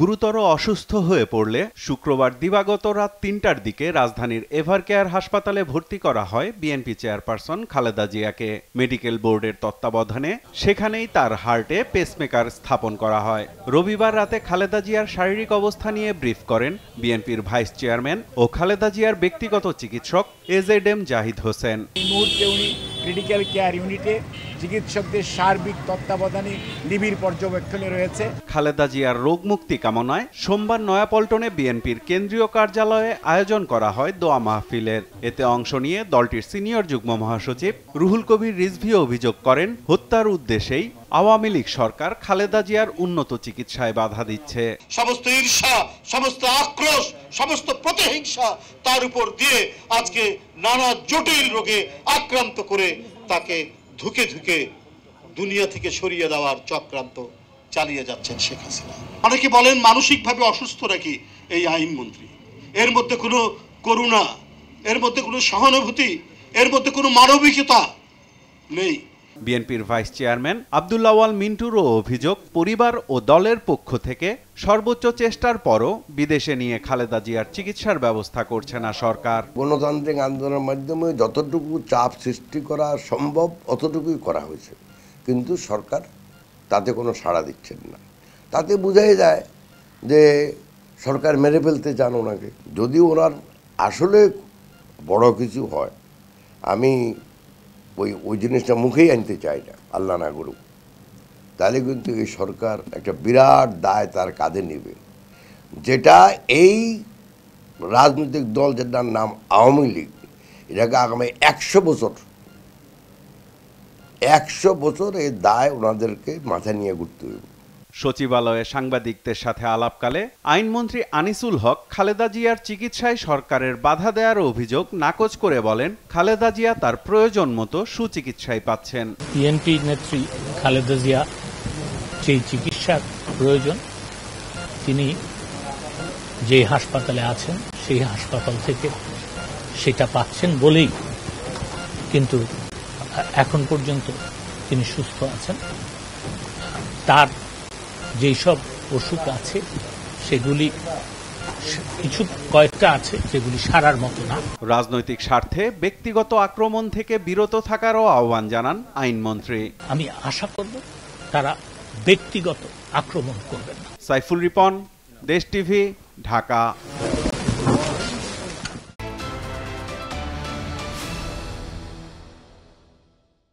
গুরুতর অসুস্থ হয়ে পড়লে শুক্রবার দিবাগত রাত তিনটার দিকে রাজধানীর এভারকেয়ার হাসপাতালে ভর্তি করা হয় বিএনপি চেয়ারপারসন খালেদা জিয়াকে মেডিকেল বোর্ডের তত্ত্বাবধানে সেখানেই তার হার্টে পেসমেকার স্থাপন করা হয় রবিবার রাতে খালেদা জিয়ার শারীরিক অবস্থা নিয়ে ব্রিফ করেন বিএনপির ভাইস চেয়ারম্যান ও খালেদা জিয়ার ব্যক্তিগত চিকিৎসক A Z M Zahid Hossain critical care ইউনিটে চিকিৎসকদের সার্বিক তত্ত্বাবধানে নিবিড় পর্যবেক্ষণে রয়েছে খালেদা জিয়ার রোগ মুক্তি কামনায় সোমবার নয়াপল্টনে বিএনপির কেন্দ্রীয় কার্যালয়ে আয়োজন করা হয় দোয়া মাহফিলের এতে অংশ নিয়ে দলটির সিনিয়র যুগ্ম মহাসচিব রুহুল কবির রিজভি অভিযোগ করেন হত্যার উদ্দেশ্যেই আওয়ামী লীগ সরকার খালেদা জিয়ার উন্নত চিকিৎসায় বাধা দিচ্ছে সমস্ত ঈর্ষা সমস্ত আক্রোশ সমস্ত প্রতিহিংসা তার উপর দিয়ে আজকে নানা জটিল রোগে আক্রান্ত করে তাকে ধুকে ধুকে দুনিয়া থেকে সরিয়ে দেওয়ার চক্রান্ত চালিয়ে যাচ্ছেন শেখ হাসিনা অনেকে বলেন মানসিকভাবে অসুস্থ নাকি এই আইনমন্ত্রী এর মধ্যে কোনো করুণা এর মধ্যে কোনো সহানুভূতি এর মধ্যে কোনো মানবিকতা নেই বিএনপির ভাইস চেয়ারম্যান আবদুল্লাওয়াল মিন্টুরও অভিযোগ পরিবার ও দলের পক্ষ থেকে সর্বোচ্চ চেষ্টার পরও বিদেশে নিয়ে খালেদা জিয়ার চিকিৎসার ব্যবস্থা করছে না সরকার গণতান্ত্রিক আন্দোলনের মাধ্যমে যতটুকু চাপ সৃষ্টি করা সম্ভব অতটুকুই করা হয়েছে কিন্তু সরকার তাতে কোনো সাড়া দিচ্ছেন না তাতে বোঝাই যায় যে সরকার মেরে ফেলতে চান ওনাকে যদি ওনার আসলে বড় কিছু হয় আমি ওই ওই জিনিসটা মুখেই আনতে চায় না আল্লাহ না গরু তাহলে কিন্তু এই সরকার একটা বিরাট দায় তার কাঁধে নেবে যেটা এই রাজনৈতিক দল যেটার নাম আওয়ামী লীগ এটাকে আগামী একশো বছর একশো বছর এই দায় ওনাদেরকে মাথায় নিয়ে ঘুরতে হবে সচিবালয়ে সাংবাদিকদের সাথে আলাপকালে আইনমন্ত্রী আনিসুল হক খালেদা জিয়ার চিকিৎসায় সরকারের বাধা দেওয়ার অভিযোগ নাকচ করে বলেন খালেদা জিয়া তার প্রয়োজন মতো সুচিকিৎসায় পাচ্ছেন বিএনপি নেত্রী খালেদা জিয়া সেই চিকিৎসার প্রয়োজন তিনি যে হাসপাতালে আছেন সেই হাসপাতাল থেকে সেটা পাচ্ছেন বলেই কিন্তু এখন পর্যন্ত তিনি সুস্থ আছেন তার যেই সব অসুখ আছে সেগুলি কিছু কয়েকটা আছে যেগুলি সারার মতো না রাজনৈতিক স্বার্থে ব্যক্তিগত আক্রমণ থেকে বিরত থাকারও আহ্বান জানান আইনমন্ত্রী আমি আশা করব তারা ব্যক্তিগত আক্রমণ করবেন না সাইফুল রিপন দেশ টিভি ঢাকা